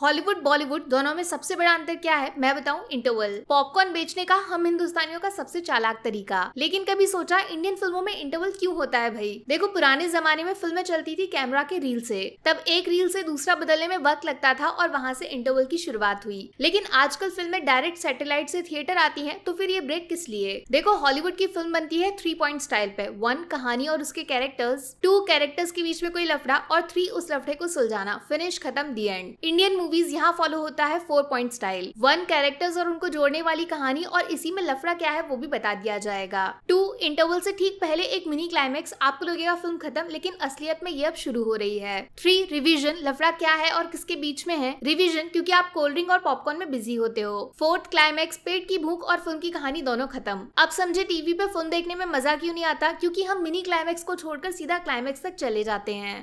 Hollywood Bollywood दोनों में सबसे बड़ा अंतर क्या है मैं बताऊं इंटरवल पॉपकॉर्न बेचने का हम हिंदुस्तानियों का सबसे चालाक तरीका लेकिन कभी सोचा इंडियन फिल्मों में इंटरवल क्यों होता है भाई देखो पुराने जमाने में फिल्में चलती थी कैमरा के रील से तब एक रील से दूसरा बदलने में वक्त लगता था और वहाँ से इंटरवल की शुरुआत हुई लेकिन आजकल फिल्में डायरेक्ट सेटेलाइट से थिएटर आती है तो फिर ये ब्रेक किस लिए देखो हॉलीवुड की फिल्म बनती है थ्री पॉइंट स्टाइल पे वन कहानी और उसके कैरेक्टर्स टू कैरेक्टर्स के बीच में कोई लफड़ा और थ्री उस लफड़े को सुलझाना फिनिश खत्म दी एंड इंडियन मूवीज यहाँ फॉलो होता है four point style one characters और उनको जोड़ने वाली कहानी और इसी में लफड़ा क्या है वो भी बता दिया जाएगा टू इंटरवल से ठीक पहले एक मिनी क्लाइमैक्स आपको लगेगा फिल्म खत्म लेकिन असलियत में ये अब शुरू हो रही है थ्री रिविजन लफड़ा क्या है और किसके बीच में है रिविजन क्योंकि आप कोल्ड ड्रिंक और पॉपकॉर्न में बिजी होते हो फोर्थ क्लाइमेक्स पेट की भूख और फिल्म की कहानी दोनों खत्म अब समझे टीवी पे फिल्म देखने में मजा क्यों नहीं आता क्योंकि हम मिनी क्लाइमैक्स को छोड़कर सीधा क्लाइमेक्स तक चले जाते हैं